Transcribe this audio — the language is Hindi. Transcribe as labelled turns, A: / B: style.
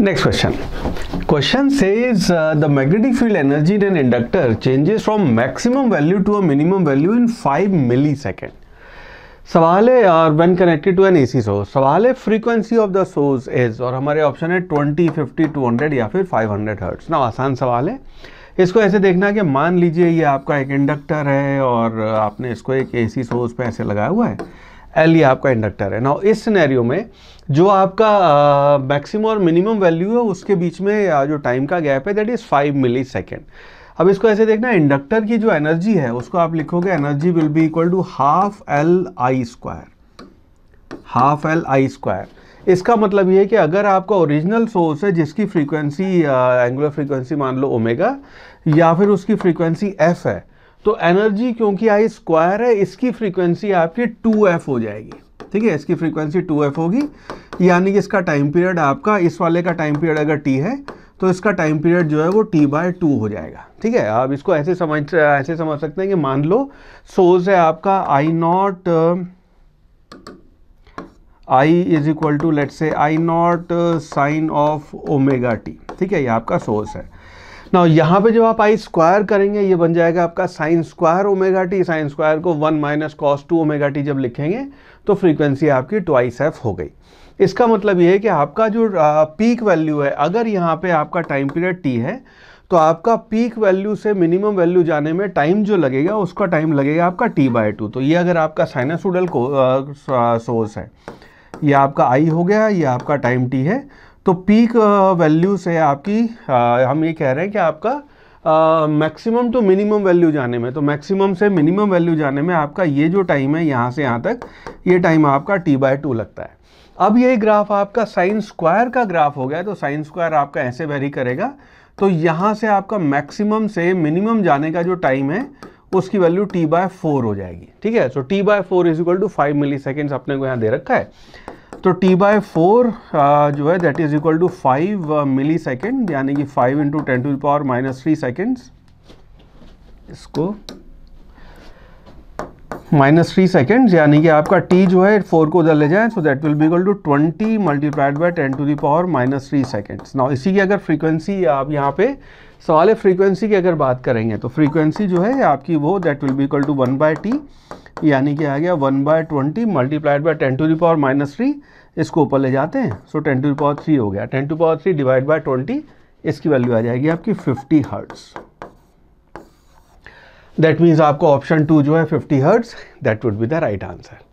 A: next question question says the magnetic field energy in an inductor changes from maximum value to a minimum value in five millisecond सवाल है और when connected to an A C source सवाल है frequency of the source is और हमारे ऑप्शन है ट्वेंटी फिफ्टी टू हंड्रेड या फिर फाइव हंड्रेड हर्ट्स ना आसान सवाल है इसको ऐसे देखना कि मान लीजिए ये आपका एक इंडक्टर है और आपने इसको एक ए सी सोर्स पर ऐसे लगाया हुआ है एल ये आपका इंडक्टर है ना इस सिनेरियो में जो आपका मैक्सिमम और मिनिमम वैल्यू है उसके बीच में uh, जो टाइम का गैप है that is five millisecond अब इसको ऐसे देखना इंडक्टर की जो एनर्जी है उसको आप लिखोगे energy will be equal to half L I square half L I square इसका मतलब ये है कि अगर आपका ओरिजिनल सोर्स है जिसकी फ्रीक्वेंसी एंगुलर फ्रीक्वेंसी मान लो ओमेगा या फिर उसकी फ्रीक्वेंसी एफ है तो एनर्जी क्योंकि आई स्क्वायर है इसकी फ्रीक्वेंसी आपकी 2f हो जाएगी ठीक है इसकी फ्रीक्वेंसी 2f होगी यानी कि इसका टाइम पीरियड आपका इस वाले का टाइम पीरियड अगर t है तो इसका टाइम पीरियड जो है वो t बाय टू हो जाएगा ठीक है आप इसको ऐसे समझ ऐसे समझ सकते हैं कि मान लो सोर्स है आपका I naught I is equal to let say I naught sine of omega T ठीक है ये आपका सोर्स है ना यहाँ पे जब आप आई स्क्वायर करेंगे ये बन जाएगा आपका sine square omega T sine square को one minus cos two omega T जब लिखेंगे तो फ्रीक्वेंसी आपकी ट्वाइस एफ हो गई इसका मतलब ये है कि आपका जो पीक वैल्यू है अगर यहाँ पे आपका टाइम पीरियड टी है तो आपका पीक वैल्यू से मिनिमम वैल्यू जाने में टाइम जो लगेगा उसका टाइम लगेगा आपका टी बाय टू तो ये अगर आपका को सोर्स है ये आपका आई हो गया ये आपका टाइम टी है तो पीक वैल्यू से आपकी आ, uh, हम ये कह रहे हैं कि आपका मैक्सिमम टू मिनिमम वैल्यू जाने में तो मैक्सिमम से मिनिमम वैल्यू जाने में आपका ये जो टाइम है यहाँ से यहाँ तक ये टाइम आपका टी बाय टू लगता है अब ये ग्राफ आपका साइन स्क्वायर का ग्राफ हो गया तो साइन स्क्वायर आपका ऐसे वेरी करेगा तो यहाँ से आपका मैक्सिमम से मिनिमम जाने का जो टाइम है उसकी वैल्यू टी बाय फोर हो जाएगी ठीक है so T by four is equal to five milliseconds अपने को यहाँ दे रखा है तो टी बाय फोर जो है that is equal to five millisecond यानी कि five into ten to power minus three seconds इसको माइनस थ्री सेकेंड्स यानी कि आपका टी जो है फोर को उधर ले जाए so that will be equal to twenty multiplied by ten to the minus three seconds now इसी की अगर फ्रीक्वेंसी आप यहाँ पे सवाल है फ्रीक्वेंसी की अगर बात करेंगे तो फ्रीक्वेंसी जो है आपकी वो that will be equal to one by T यानी कि आ गया one by twenty multiplied by ten to the power power minus three इसको ऊपर ले जाते हैं so ten to the power three हो गया ten to power three divide by twenty इसकी वैल्यू आ जाएगी आपकी फिफ्टी हर्ट्स दैट मीन्स आपको ऑप्शन टू जो है fifty hertz that would be the right answer